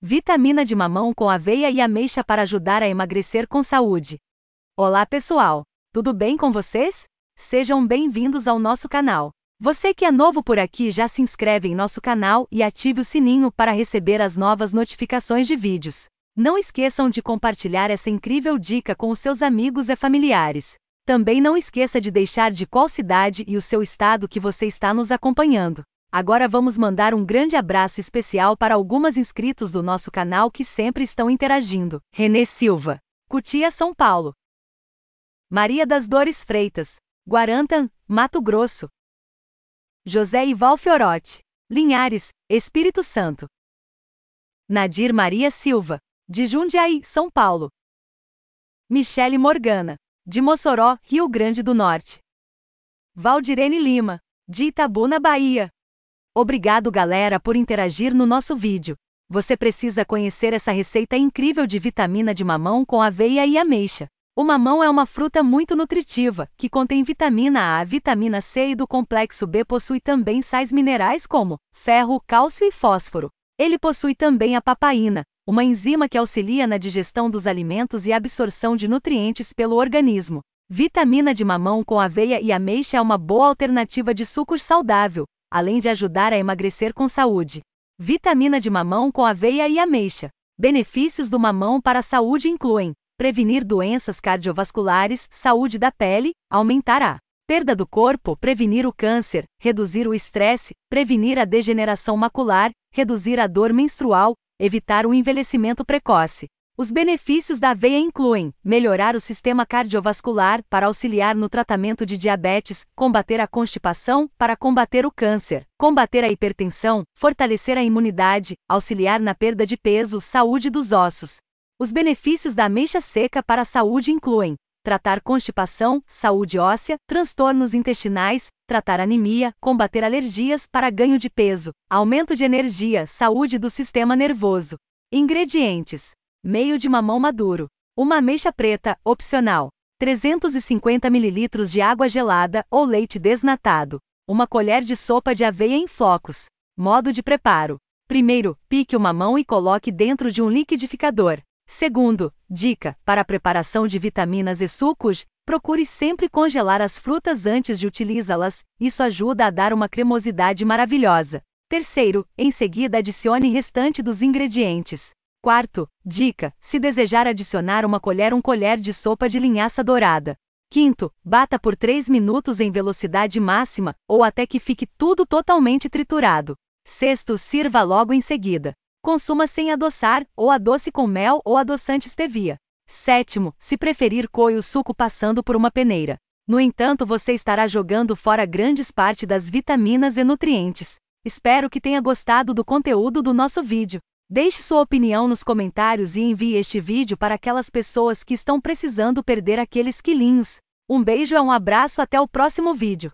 Vitamina de mamão com aveia e ameixa para ajudar a emagrecer com saúde. Olá pessoal, tudo bem com vocês? Sejam bem-vindos ao nosso canal. Você que é novo por aqui já se inscreve em nosso canal e ative o sininho para receber as novas notificações de vídeos. Não esqueçam de compartilhar essa incrível dica com os seus amigos e familiares. Também não esqueça de deixar de qual cidade e o seu estado que você está nos acompanhando. Agora vamos mandar um grande abraço especial para algumas inscritos do nosso canal que sempre estão interagindo. Renê Silva, Cutia, São Paulo. Maria das Dores Freitas, Guarantan, Mato Grosso. José Ival Fiorotti, Linhares, Espírito Santo. Nadir Maria Silva, de Jundiaí, São Paulo. Michele Morgana, de Mossoró, Rio Grande do Norte. Valdirene Lima, de Itabuna, Bahia. Obrigado galera por interagir no nosso vídeo. Você precisa conhecer essa receita incrível de vitamina de mamão com aveia e ameixa. O mamão é uma fruta muito nutritiva, que contém vitamina A, vitamina C e do complexo B possui também sais minerais como ferro, cálcio e fósforo. Ele possui também a papaina, uma enzima que auxilia na digestão dos alimentos e absorção de nutrientes pelo organismo. Vitamina de mamão com aveia e ameixa é uma boa alternativa de suco saudável, além de ajudar a emagrecer com saúde. Vitamina de mamão com aveia e ameixa. Benefícios do mamão para a saúde incluem prevenir doenças cardiovasculares, saúde da pele, aumentar a perda do corpo, prevenir o câncer, reduzir o estresse, prevenir a degeneração macular, reduzir a dor menstrual, evitar o envelhecimento precoce. Os benefícios da aveia incluem melhorar o sistema cardiovascular para auxiliar no tratamento de diabetes, combater a constipação para combater o câncer, combater a hipertensão, fortalecer a imunidade, auxiliar na perda de peso, saúde dos ossos. Os benefícios da ameixa seca para a saúde incluem tratar constipação, saúde óssea, transtornos intestinais, tratar anemia, combater alergias para ganho de peso, aumento de energia, saúde do sistema nervoso. Ingredientes: meio de mamão maduro, uma ameixa preta, opcional, 350 ml de água gelada ou leite desnatado, uma colher de sopa de aveia em flocos. Modo de preparo: primeiro, pique o mamão e coloque dentro de um liquidificador. Segundo, dica: para a preparação de vitaminas e sucos, procure sempre congelar as frutas antes de utilizá-las, isso ajuda a dar uma cremosidade maravilhosa. Terceiro, em seguida adicione o restante dos ingredientes. Quarto, dica: se desejar adicionar uma colher, um colher de sopa de linhaça dourada. Quinto, bata por 3 minutos em velocidade máxima ou até que fique tudo totalmente triturado. Sexto, sirva logo em seguida. Consuma sem adoçar ou adoce com mel ou adoçante stevia. Sétimo, se preferir, coe o suco passando por uma peneira. No entanto, você estará jogando fora grandes parte das vitaminas e nutrientes. Espero que tenha gostado do conteúdo do nosso vídeo. Deixe sua opinião nos comentários e envie este vídeo para aquelas pessoas que estão precisando perder aqueles quilinhos. Um beijo e um abraço até o próximo vídeo.